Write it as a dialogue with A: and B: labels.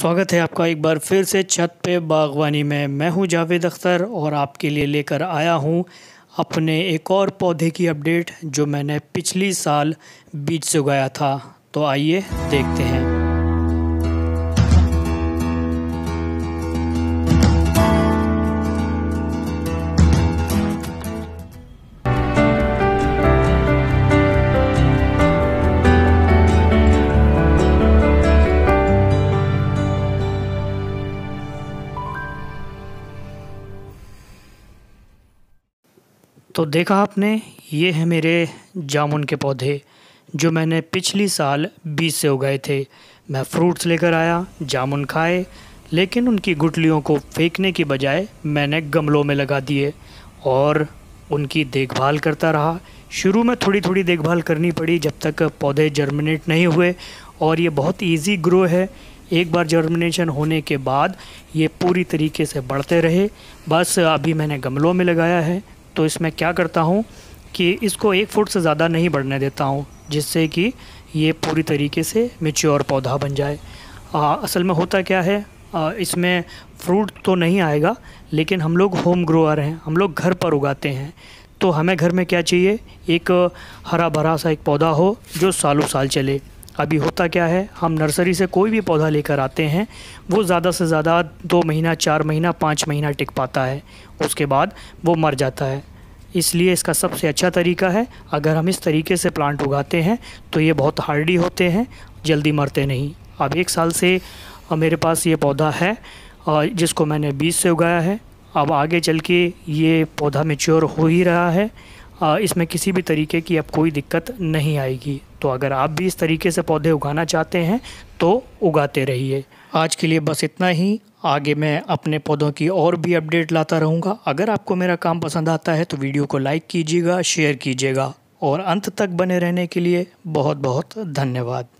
A: स्वागत है आपका एक बार फिर से छत पे बागवानी में मैं हूं जावेद अख्तर और आपके लिए लेकर आया हूं अपने एक और पौधे की अपडेट जो मैंने पिछली साल बीज से उगाया था तो आइए देखते हैं तो देखा आपने ये है मेरे जामुन के पौधे जो मैंने पिछली साल बीज से उगाए थे मैं फ्रूट्स लेकर आया जामुन खाए लेकिन उनकी गुटलियों को फेंकने की बजाय मैंने गमलों में लगा दिए और उनकी देखभाल करता रहा शुरू में थोड़ी थोड़ी देखभाल करनी पड़ी जब तक पौधे जर्मिनेट नहीं हुए और ये बहुत इजी ग्रो है एक बार जर्मिनेशन होने के बाद ये पूरी तरीके से बढ़ते रहे बस अभी मैंने गमलों में लगाया है तो इसमें क्या करता हूँ कि इसको एक फुट से ज़्यादा नहीं बढ़ने देता हूँ जिससे कि ये पूरी तरीके से मेच्योर पौधा बन जाए आ, असल में होता क्या है आ, इसमें फ्रूट तो नहीं आएगा लेकिन हम लोग होम ग्रोअर हैं हम लोग घर पर उगाते हैं तो हमें घर में क्या चाहिए एक हरा भरा सा एक पौधा हो जो सालों साल चले अभी होता क्या है हम नर्सरी से कोई भी पौधा लेकर आते हैं वो ज़्यादा से ज़्यादा दो महीना चार महीना पाँच महीना टिक पाता है उसके बाद वो मर जाता है इसलिए इसका सबसे अच्छा तरीका है अगर हम इस तरीके से प्लांट उगाते हैं तो ये बहुत हार्डी होते हैं जल्दी मरते नहीं अब एक साल से मेरे पास ये पौधा है और जिसको मैंने बीज से उगाया है अब आगे चल के ये पौधा मेच्योर हो ही रहा है इसमें किसी भी तरीके की अब कोई दिक्कत नहीं आएगी तो अगर आप भी इस तरीके से पौधे उगाना चाहते हैं तो उगाते रहिए आज के लिए बस इतना ही आगे मैं अपने पौधों की और भी अपडेट लाता रहूँगा अगर आपको मेरा काम पसंद आता है तो वीडियो को लाइक कीजिएगा शेयर कीजिएगा और अंत तक बने रहने के लिए बहुत बहुत धन्यवाद